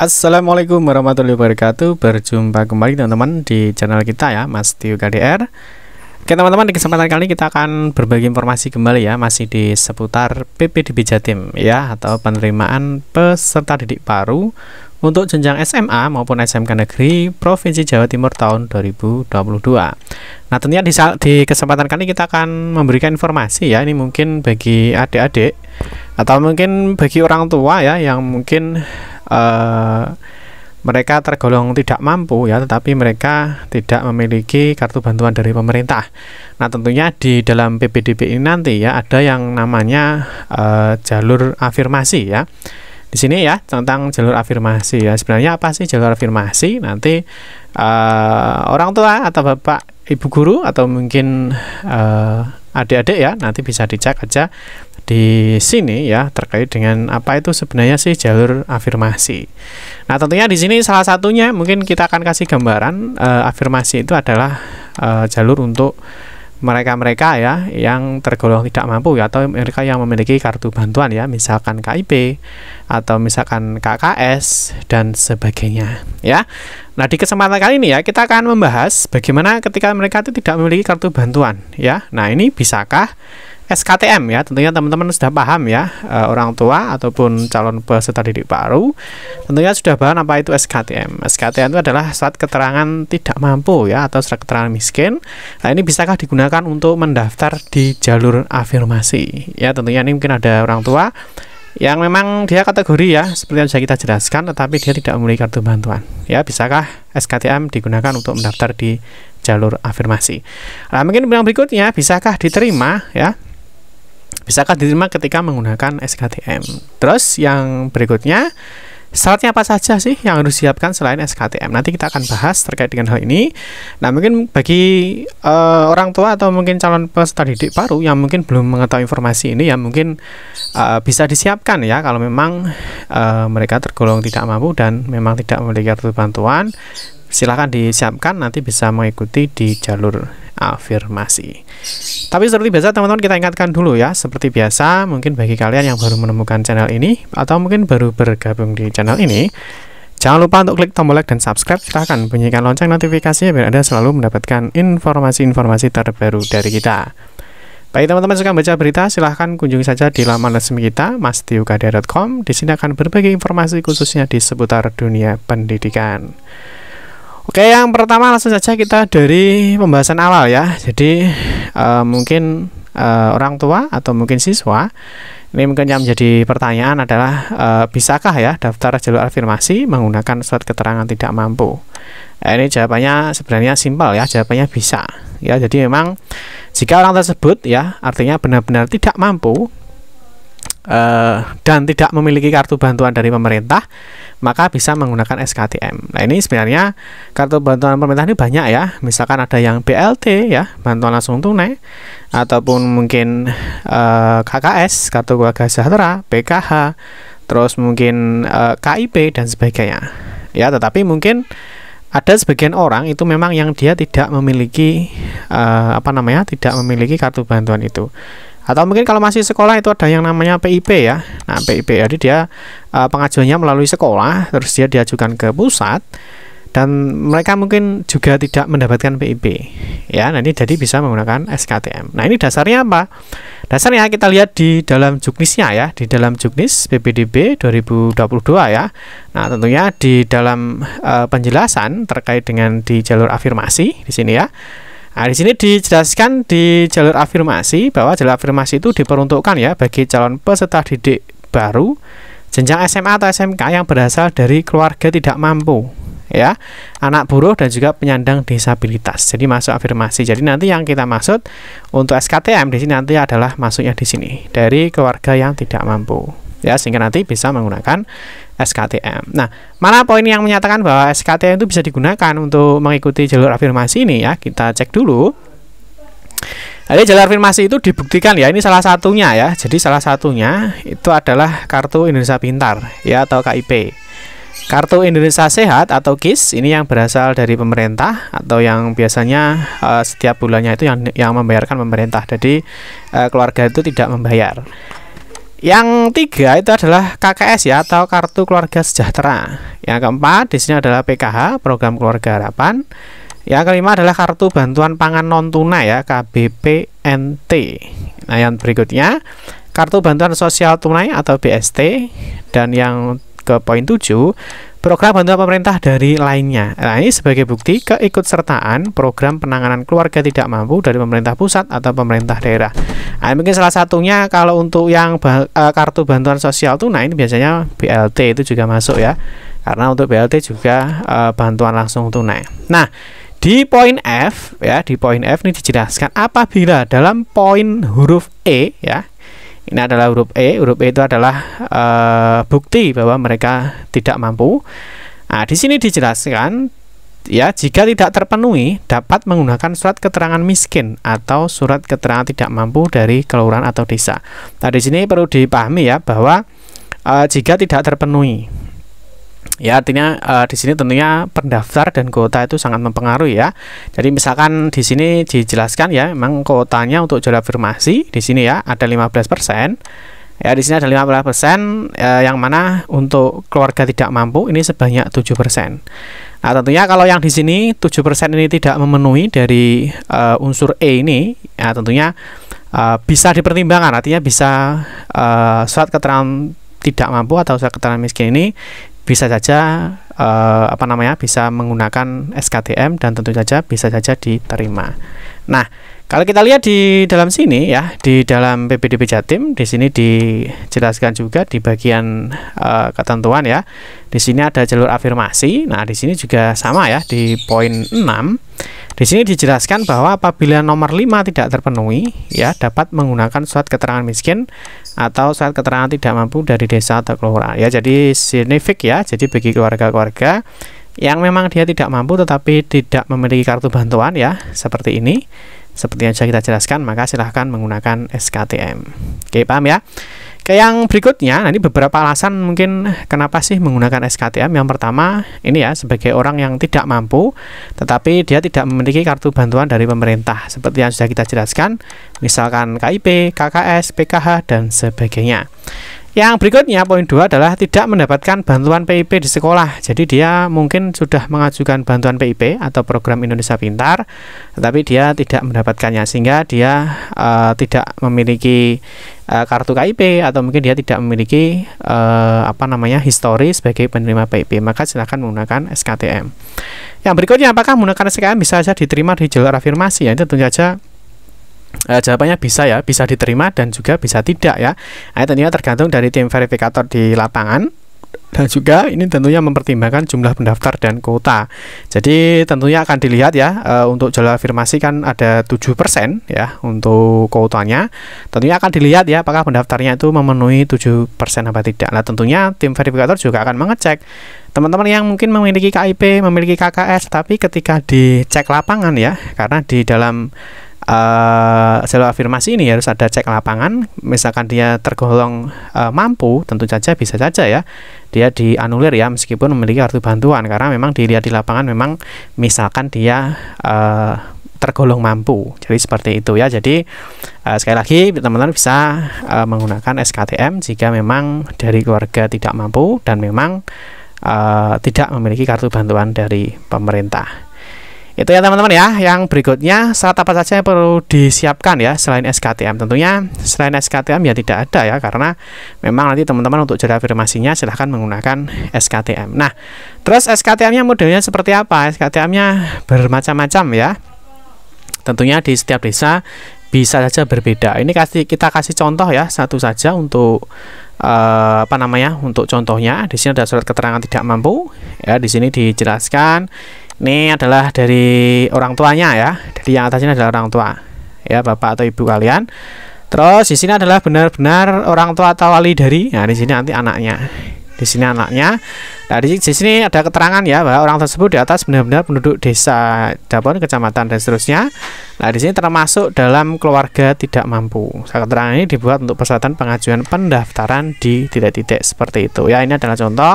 Assalamualaikum warahmatullahi wabarakatuh Berjumpa kembali teman-teman di channel kita ya Mas Tio KDR Oke teman-teman di kesempatan kali ini kita akan berbagi informasi kembali ya Masih di seputar PPDB Jatim ya Atau penerimaan peserta didik baru Untuk jenjang SMA maupun SMK Negeri Provinsi Jawa Timur tahun 2022 Nah tentunya di, di kesempatan kali ini kita akan memberikan informasi ya Ini mungkin bagi adik-adik Atau mungkin bagi orang tua ya Yang mungkin uh, mereka tergolong tidak mampu ya tetapi mereka tidak memiliki kartu bantuan dari pemerintah. Nah, tentunya di dalam PPDB ini nanti ya ada yang namanya uh, jalur afirmasi ya. Di sini ya tentang jalur afirmasi ya. Sebenarnya apa sih jalur afirmasi? Nanti uh, orang tua atau bapak ibu guru atau mungkin uh, adik-adik ya nanti bisa dicek aja di sini ya terkait dengan apa itu sebenarnya sih jalur afirmasi. Nah, tentunya di sini salah satunya mungkin kita akan kasih gambaran e, afirmasi itu adalah e, jalur untuk mereka-mereka ya yang tergolong tidak mampu ya, atau mereka yang memiliki kartu bantuan ya misalkan KIP atau misalkan KKS dan sebagainya ya. Nah, di kesempatan kali ini ya kita akan membahas bagaimana ketika mereka itu tidak memiliki kartu bantuan ya. Nah, ini bisakah SKTM ya. Tentunya teman-teman sudah paham ya e, orang tua ataupun calon peserta didik baru tentunya sudah paham apa itu SKTM. SKTM itu adalah surat keterangan tidak mampu ya atau surat keterangan miskin. Nah, ini bisakah digunakan untuk mendaftar di jalur afirmasi? Ya, tentunya ini mungkin ada orang tua yang memang dia kategori ya seperti yang sudah kita jelaskan tetapi dia tidak memiliki kartu bantuan ya bisakah SKTM digunakan untuk mendaftar di jalur afirmasi nah, mungkin yang berikutnya bisakah diterima ya bisakah diterima ketika menggunakan SKTM? Terus yang berikutnya, syaratnya apa saja sih yang harus disiapkan selain SKTM? Nanti kita akan bahas terkait dengan hal ini. Nah, mungkin bagi uh, orang tua atau mungkin calon peserta didik baru yang mungkin belum mengetahui informasi ini ya mungkin uh, bisa disiapkan ya kalau memang uh, mereka tergolong tidak mampu dan memang tidak memiliki kartu bantuan, silakan disiapkan nanti bisa mengikuti di jalur afirmasi. Tapi seperti biasa teman-teman kita ingatkan dulu ya, seperti biasa mungkin bagi kalian yang baru menemukan channel ini atau mungkin baru bergabung di channel ini, jangan lupa untuk klik tombol like dan subscribe, silahkan bunyikan lonceng notifikasinya biar Anda selalu mendapatkan informasi-informasi terbaru dari kita. Baik teman-teman suka baca berita, silahkan kunjungi saja di laman resmi kita, mastiukadia.com. Di sini akan berbagi informasi khususnya di seputar dunia pendidikan. Oke, yang pertama langsung saja kita dari pembahasan awal ya. Jadi uh, mungkin uh, orang tua atau mungkin siswa ini mungkin yang menjadi pertanyaan adalah uh, bisakah ya daftar jalur afirmasi menggunakan surat keterangan tidak mampu? Nah, ini jawabannya sebenarnya simpel ya, jawabannya bisa. Ya, jadi memang jika orang tersebut ya artinya benar-benar tidak mampu Eh, dan tidak memiliki kartu bantuan dari pemerintah, maka bisa menggunakan SKTM. Nah, ini sebenarnya kartu bantuan pemerintah ini banyak ya. Misalkan ada yang BLT ya, bantuan langsung tunai ataupun mungkin uh, eh, KKS, kartu keluarga sejahtera, PKH, terus mungkin uh, eh, KIP dan sebagainya. Ya, tetapi mungkin ada sebagian orang itu memang yang dia tidak memiliki uh, apa namanya tidak memiliki kartu bantuan itu atau mungkin kalau masih sekolah itu ada yang namanya PIP ya nah PIP jadi dia uh, pengajuannya melalui sekolah terus dia diajukan ke pusat dan mereka mungkin juga tidak mendapatkan PIP ya nanti jadi bisa menggunakan SKTM nah ini dasarnya apa dasarnya kita lihat di dalam juknisnya ya di dalam juknis PPDB 2022 ya nah tentunya di dalam uh, penjelasan terkait dengan di jalur afirmasi di sini ya Nah, di sini dijelaskan di jalur afirmasi bahwa jalur afirmasi itu diperuntukkan ya bagi calon peserta didik baru jenjang SMA atau SMK yang berasal dari keluarga tidak mampu ya anak buruh dan juga penyandang disabilitas jadi masuk afirmasi jadi nanti yang kita maksud untuk SKTM di sini nanti adalah masuknya di sini dari keluarga yang tidak mampu ya sehingga nanti bisa menggunakan SKTM. Nah, mana poin yang menyatakan bahwa SKTM itu bisa digunakan untuk mengikuti jalur afirmasi ini ya? Kita cek dulu. Jadi jalur afirmasi itu dibuktikan ya, ini salah satunya ya. Jadi salah satunya itu adalah Kartu Indonesia Pintar ya atau KIP. Kartu Indonesia Sehat atau KIS ini yang berasal dari pemerintah atau yang biasanya uh, setiap bulannya itu yang yang membayarkan pemerintah. Jadi uh, keluarga itu tidak membayar. Yang tiga itu adalah KKS ya atau Kartu Keluarga Sejahtera. Yang keempat di sini adalah PKH Program Keluarga Harapan. Yang kelima adalah Kartu Bantuan Pangan Non Tunai ya KBPNT. Nah yang berikutnya Kartu Bantuan Sosial Tunai atau BST dan yang ke poin tujuh program bantuan pemerintah dari lainnya. Nah, ini sebagai bukti keikutsertaan program penanganan keluarga tidak mampu dari pemerintah pusat atau pemerintah daerah. Nah, mungkin salah satunya kalau untuk yang eh, kartu bantuan sosial tunai ini biasanya BLT itu juga masuk ya. Karena untuk BLT juga e, bantuan langsung tunai. Nah, di poin F ya, di poin F ini dijelaskan apabila dalam poin huruf E ya, ini adalah huruf E. Huruf E itu adalah e, bukti bahwa mereka tidak mampu. Nah, di sini dijelaskan ya jika tidak terpenuhi dapat menggunakan surat keterangan miskin atau surat keterangan tidak mampu dari kelurahan atau desa. Nah, di sini perlu dipahami ya bahwa e, jika tidak terpenuhi ya artinya uh, di sini tentunya pendaftar dan kuota itu sangat mempengaruhi ya jadi misalkan di sini dijelaskan ya memang kuotanya untuk jual afirmasi di sini ya ada 15% ya di sini ada 15% eh, yang mana untuk keluarga tidak mampu ini sebanyak 7% nah tentunya kalau yang di sini 7% ini tidak memenuhi dari uh, unsur E ini ya tentunya uh, bisa dipertimbangkan artinya bisa uh, surat keterangan tidak mampu atau surat keterangan miskin ini bisa saja uh, apa namanya bisa menggunakan SKTM dan tentu saja bisa saja diterima. Nah, kalau kita lihat di dalam sini ya, di dalam PPDB Jatim di sini dijelaskan juga di bagian uh, ketentuan ya. Di sini ada jalur afirmasi. Nah, di sini juga sama ya di poin 6. Di sini dijelaskan bahwa apabila nomor 5 tidak terpenuhi ya dapat menggunakan surat keterangan miskin atau saat keterangan tidak mampu dari desa atau kelurahan ya jadi signifik ya jadi bagi keluarga-keluarga yang memang dia tidak mampu tetapi tidak memiliki kartu bantuan ya seperti ini seperti yang sudah kita jelaskan maka silahkan menggunakan SKTM oke paham ya Oke, yang berikutnya, nah ini beberapa alasan mungkin kenapa sih menggunakan SKTM. Yang pertama, ini ya sebagai orang yang tidak mampu, tetapi dia tidak memiliki kartu bantuan dari pemerintah. Seperti yang sudah kita jelaskan, misalkan KIP, KKS, PKH, dan sebagainya. Yang berikutnya poin 2 adalah tidak mendapatkan bantuan PIP di sekolah. Jadi dia mungkin sudah mengajukan bantuan PIP atau program Indonesia Pintar, tetapi dia tidak mendapatkannya sehingga dia uh, tidak memiliki uh, kartu KIP atau mungkin dia tidak memiliki uh, apa namanya histori sebagai penerima PIP. Maka silakan menggunakan SKTM. Yang berikutnya apakah menggunakan SKTM bisa saja diterima di jalur afirmasi? Ya, itu tentu saja e, jawabannya bisa ya, bisa diterima dan juga bisa tidak ya. Nah, tentunya tergantung dari tim verifikator di lapangan dan juga ini tentunya mempertimbangkan jumlah pendaftar dan kuota. Jadi tentunya akan dilihat ya e, untuk jalur afirmasi kan ada 7% ya untuk kuotanya. Tentunya akan dilihat ya apakah pendaftarnya itu memenuhi 7% apa tidak. Nah, tentunya tim verifikator juga akan mengecek teman-teman yang mungkin memiliki KIP, memiliki KKS tapi ketika dicek lapangan ya karena di dalam uh, eh, selalu afirmasi ini harus ada cek lapangan. Misalkan dia tergolong uh, mampu, tentu saja bisa saja ya dia dianulir ya meskipun memiliki kartu bantuan karena memang dilihat di lapangan memang misalkan dia uh, tergolong mampu. Jadi seperti itu ya. Jadi uh, sekali lagi teman-teman bisa uh, menggunakan SKTM jika memang dari keluarga tidak mampu dan memang uh, tidak memiliki kartu bantuan dari pemerintah. Itu ya teman-teman ya. Yang berikutnya syarat apa saja yang perlu disiapkan ya selain SKTM. Tentunya selain SKTM ya tidak ada ya karena memang nanti teman-teman untuk jadwal afirmasinya silahkan menggunakan SKTM. Nah, terus SKTM-nya modelnya seperti apa? SKTM-nya bermacam-macam ya. Tentunya di setiap desa bisa saja berbeda. Ini kasih kita kasih contoh ya satu saja untuk eh, apa namanya untuk contohnya di sini ada surat keterangan tidak mampu ya di sini dijelaskan ini adalah dari orang tuanya ya jadi yang atas ini adalah orang tua ya bapak atau ibu kalian terus di sini adalah benar-benar orang tua atau wali dari nah di sini nanti anaknya di sini anaknya nah di, sini ada keterangan ya bahwa orang tersebut di atas benar-benar penduduk desa Dapon kecamatan dan seterusnya nah di sini termasuk dalam keluarga tidak mampu Saya keterangan ini dibuat untuk persyaratan pengajuan pendaftaran di titik-titik seperti itu ya ini adalah contoh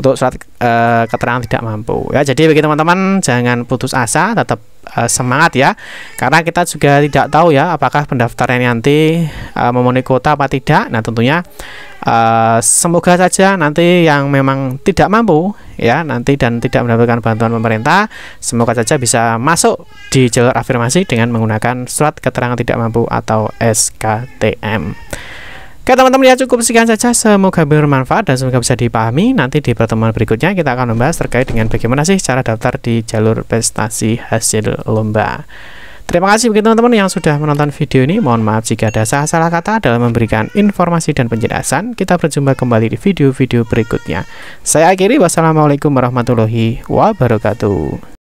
untuk surat e, keterangan tidak mampu ya jadi bagi teman-teman jangan putus asa tetap Eh, semangat ya karena kita juga tidak tahu ya apakah pendaftaran nanti uh, memenuhi kuota apa tidak nah tentunya uh, semoga saja nanti yang memang tidak mampu ya nanti dan tidak mendapatkan bantuan pemerintah semoga saja bisa masuk di jalur afirmasi dengan menggunakan surat keterangan tidak mampu atau SKTM Oke teman-teman ya cukup sekian saja semoga bermanfaat dan semoga bisa dipahami nanti di pertemuan berikutnya kita akan membahas terkait dengan bagaimana sih cara daftar di jalur prestasi hasil lomba Terima kasih bagi teman-teman yang sudah menonton video ini mohon maaf jika ada salah-salah kata dalam memberikan informasi dan penjelasan kita berjumpa kembali di video-video berikutnya Saya akhiri wassalamualaikum warahmatullahi wabarakatuh